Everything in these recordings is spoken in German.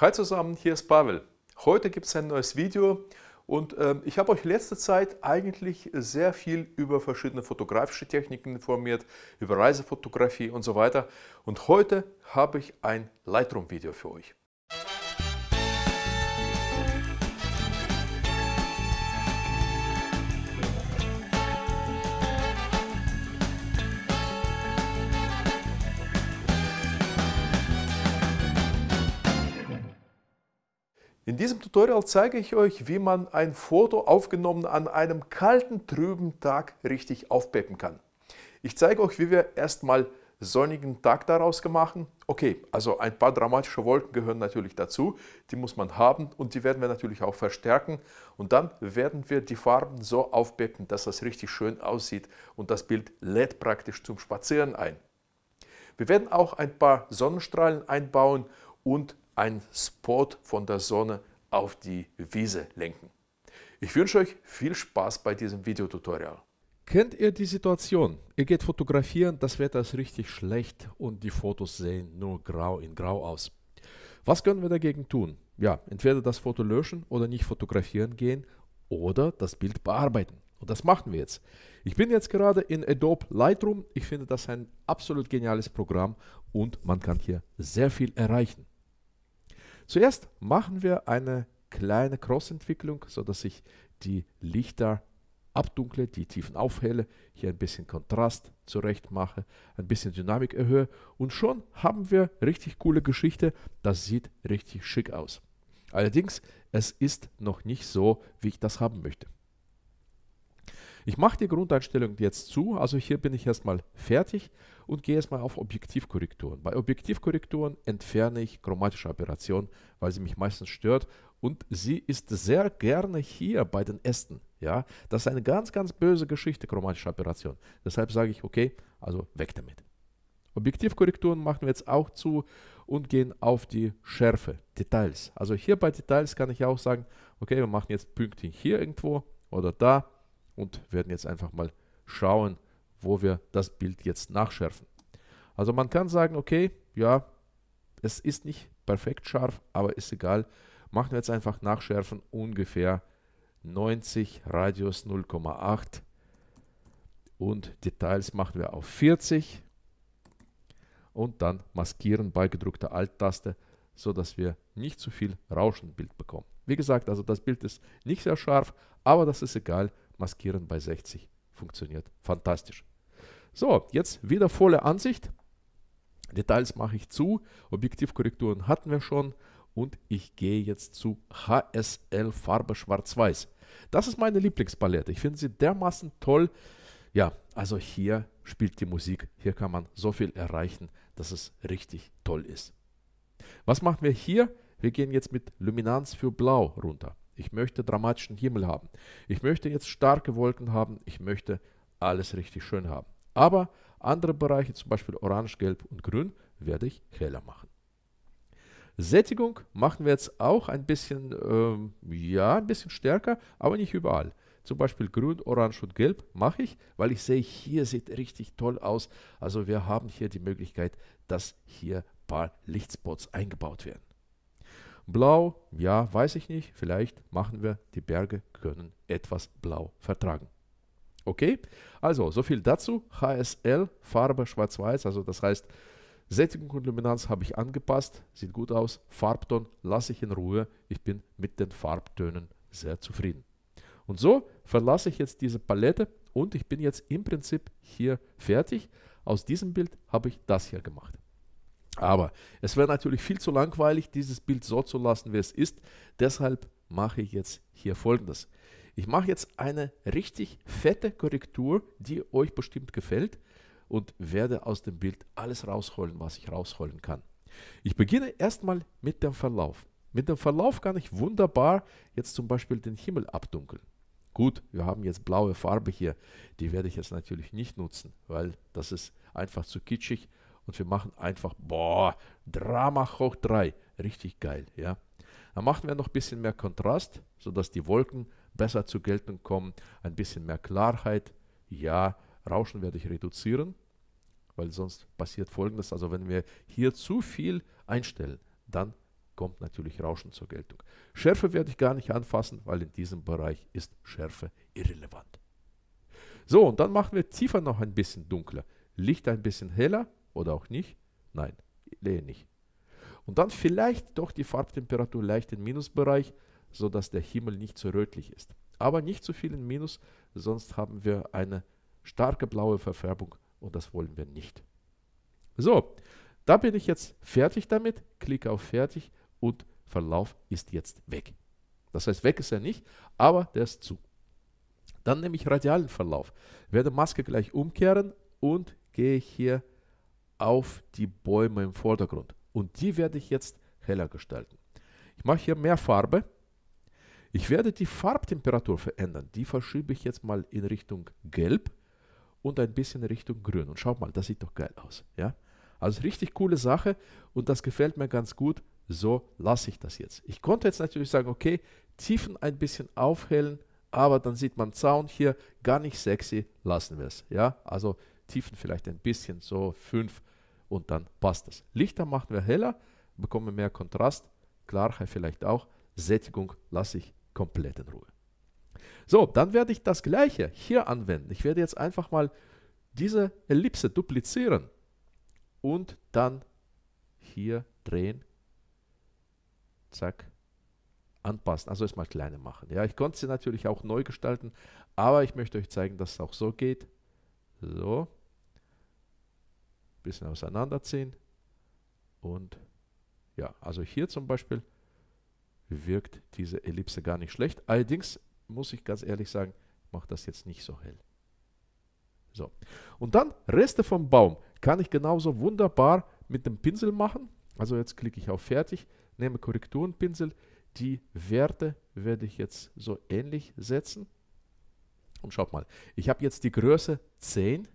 Hi zusammen, hier ist Pavel. Heute gibt es ein neues Video und äh, ich habe euch letzte Zeit eigentlich sehr viel über verschiedene fotografische Techniken informiert, über Reisefotografie und so weiter. Und heute habe ich ein Lightroom-Video für euch. In diesem Tutorial zeige ich euch, wie man ein Foto aufgenommen an einem kalten, trüben Tag richtig aufpeppen kann. Ich zeige euch, wie wir erstmal sonnigen Tag daraus machen. Okay, also ein paar dramatische Wolken gehören natürlich dazu, die muss man haben und die werden wir natürlich auch verstärken und dann werden wir die Farben so aufpeppen, dass das richtig schön aussieht und das Bild lädt praktisch zum Spazieren ein. Wir werden auch ein paar Sonnenstrahlen einbauen und ein Spot von der Sonne auf die Wiese lenken. Ich wünsche euch viel Spaß bei diesem Videotutorial. Kennt ihr die Situation? Ihr geht fotografieren, das Wetter ist richtig schlecht und die Fotos sehen nur grau in grau aus. Was können wir dagegen tun? Ja, entweder das Foto löschen oder nicht fotografieren gehen oder das Bild bearbeiten. Und das machen wir jetzt. Ich bin jetzt gerade in Adobe Lightroom. Ich finde das ein absolut geniales Programm und man kann hier sehr viel erreichen. Zuerst machen wir eine kleine Cross-Entwicklung, sodass ich die Lichter abdunkle, die Tiefen aufhelle, hier ein bisschen Kontrast zurecht mache, ein bisschen Dynamik erhöhe und schon haben wir richtig coole Geschichte. Das sieht richtig schick aus. Allerdings, es ist noch nicht so, wie ich das haben möchte. Ich mache die Grundeinstellung jetzt zu, also hier bin ich erstmal fertig und gehe erstmal auf Objektivkorrekturen. Bei Objektivkorrekturen entferne ich chromatische Operationen, weil sie mich meistens stört und sie ist sehr gerne hier bei den Ästen. Ja, das ist eine ganz, ganz böse Geschichte, chromatische Aberration. Deshalb sage ich, okay, also weg damit. Objektivkorrekturen machen wir jetzt auch zu und gehen auf die Schärfe, Details. Also hier bei Details kann ich auch sagen, okay, wir machen jetzt Pünktchen hier irgendwo oder da und werden jetzt einfach mal schauen, wo wir das Bild jetzt nachschärfen. Also man kann sagen, okay, ja, es ist nicht perfekt scharf, aber ist egal. Machen wir jetzt einfach nachschärfen, ungefähr 90, Radius 0,8 und Details machen wir auf 40 und dann maskieren bei gedrückter Alt-Taste, sodass wir nicht zu viel Rauschenbild bekommen. Wie gesagt, also das Bild ist nicht sehr scharf, aber das ist egal, maskieren bei 60. Funktioniert. Fantastisch. So, jetzt wieder volle Ansicht. Details mache ich zu. Objektivkorrekturen hatten wir schon. Und ich gehe jetzt zu HSL Farbe Schwarz-Weiß. Das ist meine Lieblingspalette. Ich finde sie dermaßen toll. Ja, also hier spielt die Musik. Hier kann man so viel erreichen, dass es richtig toll ist. Was machen wir hier? Wir gehen jetzt mit Luminanz für Blau runter. Ich möchte dramatischen Himmel haben. Ich möchte jetzt starke Wolken haben. Ich möchte alles richtig schön haben. Aber andere Bereiche, zum Beispiel Orange, Gelb und Grün, werde ich heller machen. Sättigung machen wir jetzt auch ein bisschen, ähm, ja, ein bisschen stärker, aber nicht überall. Zum Beispiel Grün, Orange und Gelb mache ich, weil ich sehe, hier sieht richtig toll aus. Also wir haben hier die Möglichkeit, dass hier ein paar Lichtspots eingebaut werden. Blau, ja, weiß ich nicht. Vielleicht machen wir, die Berge können etwas blau vertragen. Okay, also so viel dazu. HSL, Farbe schwarz-weiß, also das heißt, Sättigung und Luminanz habe ich angepasst, sieht gut aus. Farbton lasse ich in Ruhe. Ich bin mit den Farbtönen sehr zufrieden. Und so verlasse ich jetzt diese Palette und ich bin jetzt im Prinzip hier fertig. Aus diesem Bild habe ich das hier gemacht. Aber es wäre natürlich viel zu langweilig, dieses Bild so zu lassen, wie es ist. Deshalb mache ich jetzt hier folgendes. Ich mache jetzt eine richtig fette Korrektur, die euch bestimmt gefällt und werde aus dem Bild alles rausholen, was ich rausholen kann. Ich beginne erstmal mit dem Verlauf. Mit dem Verlauf kann ich wunderbar jetzt zum Beispiel den Himmel abdunkeln. Gut, wir haben jetzt blaue Farbe hier, die werde ich jetzt natürlich nicht nutzen, weil das ist einfach zu kitschig und wir machen einfach, boah, Drama hoch 3. Richtig geil, ja. Dann machen wir noch ein bisschen mehr Kontrast, sodass die Wolken besser zur Geltung kommen, ein bisschen mehr Klarheit. Ja, Rauschen werde ich reduzieren, weil sonst passiert folgendes. Also wenn wir hier zu viel einstellen, dann kommt natürlich Rauschen zur Geltung. Schärfe werde ich gar nicht anfassen, weil in diesem Bereich ist Schärfe irrelevant. So, und dann machen wir tiefer noch ein bisschen dunkler. Licht ein bisschen heller, oder auch nicht? Nein, eher nicht. Und dann vielleicht doch die Farbtemperatur leicht im Minusbereich, sodass der Himmel nicht so rötlich ist. Aber nicht zu viel im Minus, sonst haben wir eine starke blaue Verfärbung und das wollen wir nicht. So, da bin ich jetzt fertig damit, klicke auf Fertig und Verlauf ist jetzt weg. Das heißt, weg ist er nicht, aber der ist zu. Dann nehme ich radialen Verlauf, werde Maske gleich umkehren und gehe hier auf die Bäume im Vordergrund. Und die werde ich jetzt heller gestalten. Ich mache hier mehr Farbe. Ich werde die Farbtemperatur verändern. Die verschiebe ich jetzt mal in Richtung Gelb und ein bisschen Richtung Grün. Und schaut mal, das sieht doch geil aus. Ja? Also richtig coole Sache und das gefällt mir ganz gut. So lasse ich das jetzt. Ich konnte jetzt natürlich sagen, okay, Tiefen ein bisschen aufhellen, aber dann sieht man Zaun hier gar nicht sexy, lassen wir es. Ja, also Tiefen vielleicht ein bisschen, so fünf und dann passt das. Lichter machen wir heller, bekommen mehr Kontrast, Klarheit vielleicht auch, Sättigung lasse ich komplett in Ruhe. So, dann werde ich das gleiche hier anwenden. Ich werde jetzt einfach mal diese Ellipse duplizieren und dann hier drehen, zack, anpassen, also erstmal kleiner machen. Ja, ich konnte sie natürlich auch neu gestalten, aber ich möchte euch zeigen, dass es auch so geht. So, bisschen auseinanderziehen. Und ja, also hier zum Beispiel wirkt diese Ellipse gar nicht schlecht. Allerdings muss ich ganz ehrlich sagen, macht das jetzt nicht so hell. So. Und dann Reste vom Baum kann ich genauso wunderbar mit dem Pinsel machen. Also jetzt klicke ich auf Fertig, nehme Korrekturenpinsel. Die Werte werde ich jetzt so ähnlich setzen. Und schaut mal, ich habe jetzt die Größe 10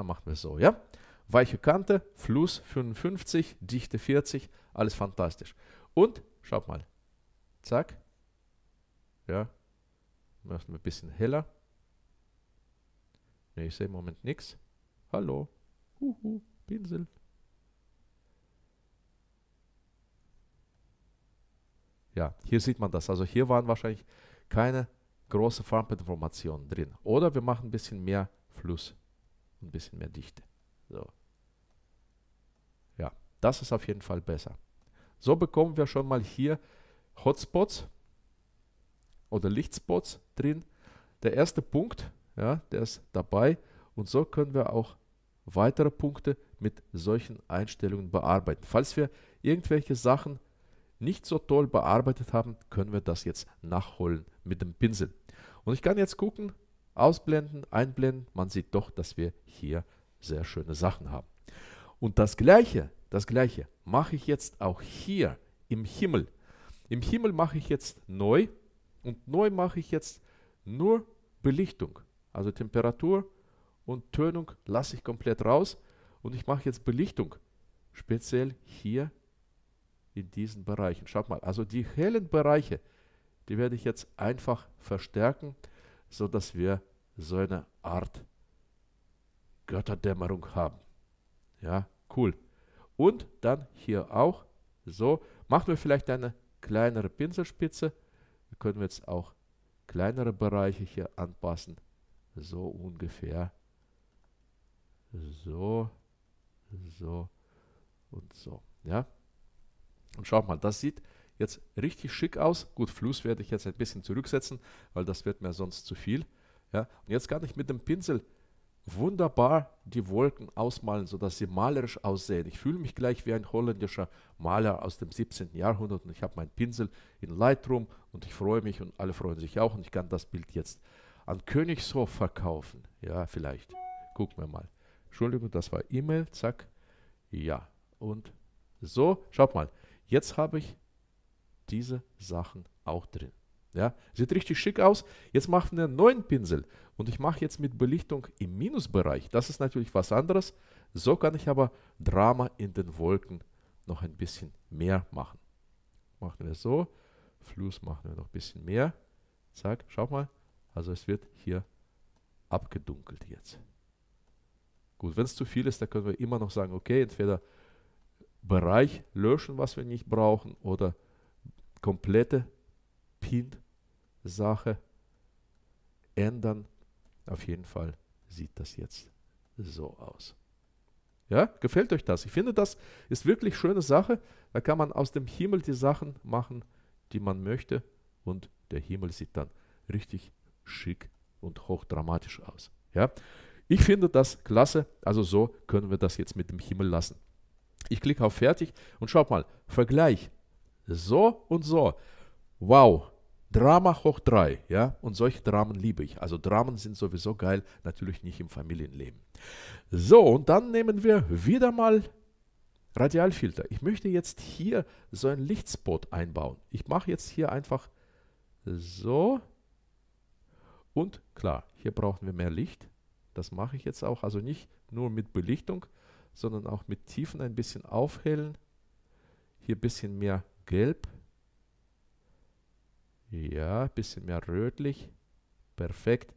Dann machen wir es so, ja? Weiche Kante, Fluss 55, Dichte 40, alles fantastisch. Und, schaut mal, zack, ja, machen wir ein bisschen heller. Ne, ich sehe im Moment nichts. Hallo, Uhu, Pinsel. Ja, hier sieht man das. Also hier waren wahrscheinlich keine große Farbenformationen drin. Oder wir machen ein bisschen mehr Fluss ein bisschen mehr Dichte. So. Ja, das ist auf jeden Fall besser. So bekommen wir schon mal hier Hotspots oder Lichtspots drin. Der erste Punkt, ja, der ist dabei und so können wir auch weitere Punkte mit solchen Einstellungen bearbeiten. Falls wir irgendwelche Sachen nicht so toll bearbeitet haben, können wir das jetzt nachholen mit dem Pinsel. Und ich kann jetzt gucken, Ausblenden, einblenden, man sieht doch, dass wir hier sehr schöne Sachen haben. Und das Gleiche, das Gleiche mache ich jetzt auch hier im Himmel. Im Himmel mache ich jetzt neu und neu mache ich jetzt nur Belichtung. Also Temperatur und Tönung lasse ich komplett raus und ich mache jetzt Belichtung. Speziell hier in diesen Bereichen. Schaut mal, also die hellen Bereiche, die werde ich jetzt einfach verstärken, sodass wir so eine Art Götterdämmerung haben. Ja, cool. Und dann hier auch so, machen wir vielleicht eine kleinere Pinselspitze. Wir können wir jetzt auch kleinere Bereiche hier anpassen. So ungefähr. So, so und so. Ja. Und schaut mal, das sieht jetzt richtig schick aus. Gut, Fluss werde ich jetzt ein bisschen zurücksetzen, weil das wird mir sonst zu viel. Ja? Und jetzt kann ich mit dem Pinsel wunderbar die Wolken ausmalen, sodass sie malerisch aussehen. Ich fühle mich gleich wie ein holländischer Maler aus dem 17. Jahrhundert und ich habe meinen Pinsel in Lightroom und ich freue mich und alle freuen sich auch und ich kann das Bild jetzt an Königshof verkaufen. Ja, vielleicht. Gucken wir mal. Entschuldigung, das war E-Mail. Zack. Ja. Und so, schaut mal. Jetzt habe ich diese Sachen auch drin. Ja, sieht richtig schick aus. Jetzt machen wir einen neuen Pinsel und ich mache jetzt mit Belichtung im Minusbereich. Das ist natürlich was anderes. So kann ich aber Drama in den Wolken noch ein bisschen mehr machen. Machen wir so. Fluss machen wir noch ein bisschen mehr. Zack, schaut mal. Also es wird hier abgedunkelt jetzt. Gut, wenn es zu viel ist, dann können wir immer noch sagen, okay, entweder Bereich löschen, was wir nicht brauchen, oder komplette Pin Sache ändern. Auf jeden Fall sieht das jetzt so aus. Ja, gefällt euch das? Ich finde, das ist wirklich schöne Sache. Da kann man aus dem Himmel die Sachen machen, die man möchte. Und der Himmel sieht dann richtig schick und hochdramatisch aus. Ja, ich finde das klasse. Also so können wir das jetzt mit dem Himmel lassen. Ich klicke auf Fertig und schaut mal, Vergleich. So und so. Wow, Drama hoch drei, ja, und solche Dramen liebe ich. Also Dramen sind sowieso geil, natürlich nicht im Familienleben. So, und dann nehmen wir wieder mal Radialfilter. Ich möchte jetzt hier so einen Lichtspot einbauen. Ich mache jetzt hier einfach so. Und klar, hier brauchen wir mehr Licht. Das mache ich jetzt auch. Also nicht nur mit Belichtung, sondern auch mit Tiefen ein bisschen aufhellen. Hier ein bisschen mehr Gelb. Ja, ein bisschen mehr rötlich. Perfekt.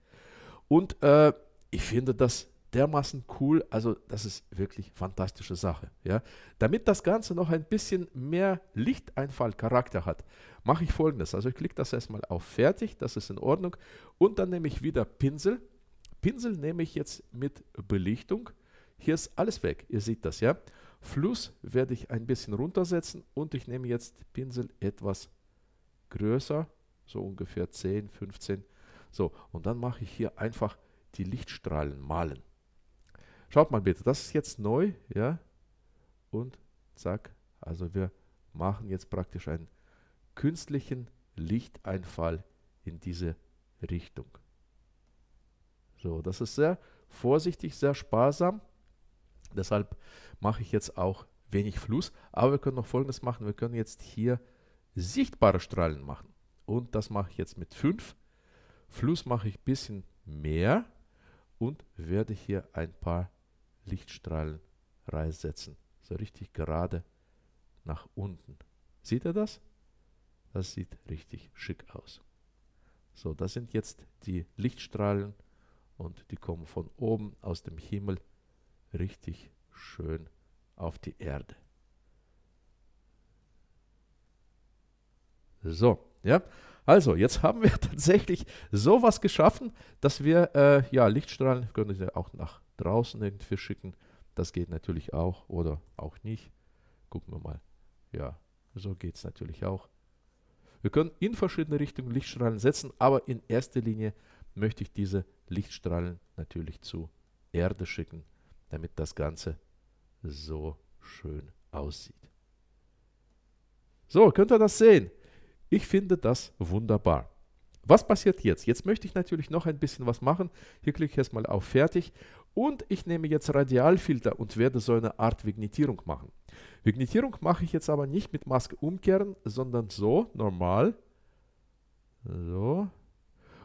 Und äh, ich finde das dermaßen cool. Also, das ist wirklich fantastische Sache. Ja? Damit das Ganze noch ein bisschen mehr Lichteinfallcharakter hat, mache ich folgendes. Also, ich klicke das erstmal auf Fertig, das ist in Ordnung. Und dann nehme ich wieder Pinsel. Pinsel nehme ich jetzt mit Belichtung. Hier ist alles weg, ihr seht das, ja. Fluss werde ich ein bisschen runtersetzen und ich nehme jetzt Pinsel etwas größer so ungefähr 10, 15. So, und dann mache ich hier einfach die Lichtstrahlen malen. Schaut mal bitte, das ist jetzt neu, ja, und zack, also wir machen jetzt praktisch einen künstlichen Lichteinfall in diese Richtung. So, das ist sehr vorsichtig, sehr sparsam. Deshalb mache ich jetzt auch wenig Fluss. Aber wir können noch Folgendes machen. Wir können jetzt hier sichtbare Strahlen machen. Und das mache ich jetzt mit 5. Fluss mache ich ein bisschen mehr und werde hier ein paar Lichtstrahlen reinsetzen. So richtig gerade nach unten. Seht ihr das? Das sieht richtig schick aus. So, das sind jetzt die Lichtstrahlen und die kommen von oben aus dem Himmel richtig schön auf die Erde. So, ja? Also, jetzt haben wir tatsächlich sowas geschaffen, dass wir äh, ja, Lichtstrahlen können wir auch nach draußen irgendwie schicken. Das geht natürlich auch oder auch nicht. Gucken wir mal. Ja, so geht es natürlich auch. Wir können in verschiedene Richtungen Lichtstrahlen setzen, aber in erster Linie möchte ich diese Lichtstrahlen natürlich zu Erde schicken, damit das Ganze so schön aussieht. So, könnt ihr das sehen? Ich finde das wunderbar. Was passiert jetzt? Jetzt möchte ich natürlich noch ein bisschen was machen. Hier klicke ich erstmal auf Fertig und ich nehme jetzt Radialfilter und werde so eine Art Vignettierung machen. Vignettierung mache ich jetzt aber nicht mit Maske umkehren, sondern so, normal. So.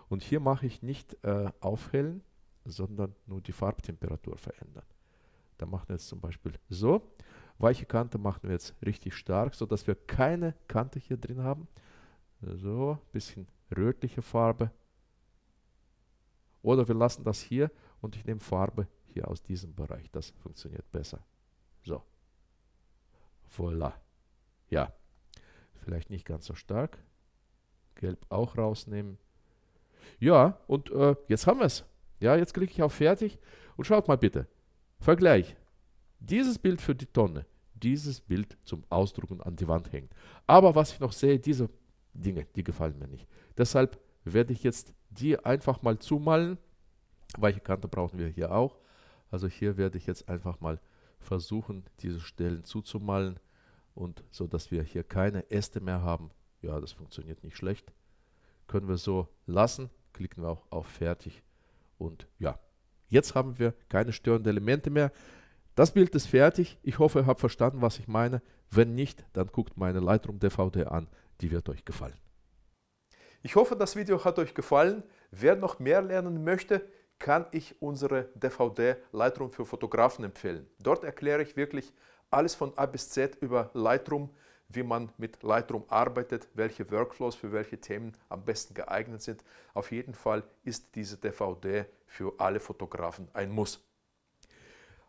Und hier mache ich nicht äh, aufhellen, sondern nur die Farbtemperatur verändern. Da machen wir jetzt zum Beispiel so. Weiche Kante machen wir jetzt richtig stark, sodass wir keine Kante hier drin haben. So, bisschen rötliche Farbe. Oder wir lassen das hier und ich nehme Farbe hier aus diesem Bereich. Das funktioniert besser. So. Voila. Ja. Vielleicht nicht ganz so stark. Gelb auch rausnehmen. Ja, und äh, jetzt haben wir es. Ja, jetzt klicke ich auf Fertig und schaut mal bitte. Vergleich. Dieses Bild für die Tonne, dieses Bild zum Ausdrucken an die Wand hängt. Aber was ich noch sehe, diese Dinge, die gefallen mir nicht. Deshalb werde ich jetzt die einfach mal zumalen. Weiche Kante brauchen wir hier auch. Also hier werde ich jetzt einfach mal versuchen, diese Stellen zuzumalen und so, dass wir hier keine Äste mehr haben. Ja, das funktioniert nicht schlecht. Können wir so lassen. Klicken wir auch auf Fertig. Und ja, jetzt haben wir keine störenden Elemente mehr. Das Bild ist fertig. Ich hoffe, ihr habt verstanden, was ich meine. Wenn nicht, dann guckt meine Lightroom DVD an die wird euch gefallen. Ich hoffe, das Video hat euch gefallen. Wer noch mehr lernen möchte, kann ich unsere DVD Lightroom für Fotografen empfehlen. Dort erkläre ich wirklich alles von A bis Z über Lightroom, wie man mit Lightroom arbeitet, welche Workflows für welche Themen am besten geeignet sind. Auf jeden Fall ist diese DVD für alle Fotografen ein Muss.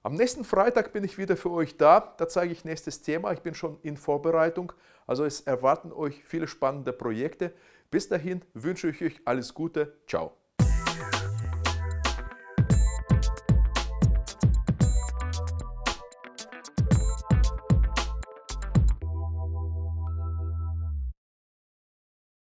Am nächsten Freitag bin ich wieder für euch da. Da zeige ich nächstes Thema. Ich bin schon in Vorbereitung. Also es erwarten euch viele spannende Projekte. Bis dahin wünsche ich euch alles Gute. Ciao.